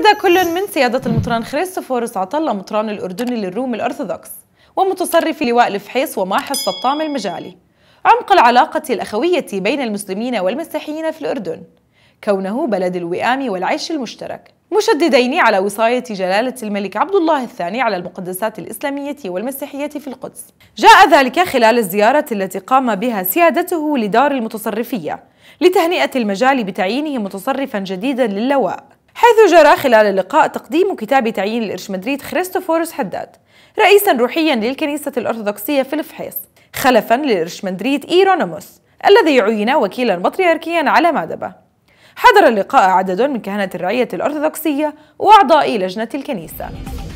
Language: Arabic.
كده كل من سيادة المطران خريستوفورس عطلة مطران الأردني للروم الأرثوذكس ومتصرف لواء الفحيص وماحص الطعم المجالي عمق العلاقة الأخوية بين المسلمين والمسيحيين في الأردن كونه بلد الوئام والعيش المشترك مشددين على وصاية جلالة الملك عبد الله الثاني على المقدسات الإسلامية والمسيحية في القدس جاء ذلك خلال الزيارة التي قام بها سيادته لدار المتصرفية لتهنئة المجال بتعيينه متصرفا جديدا للواء حيث جرى خلال اللقاء تقديم كتاب تعيين الإرش مدريد خريستوفورس حداد رئيسا روحيا للكنيسة الأرثوذكسية في الفحيص خلفا للإرش مدريد إيرونوموس الذي عين وكيلا بطريركيا على مادبة حضر اللقاء عدد من كهنة الرعية الأرثوذكسية وأعضاء لجنة الكنيسة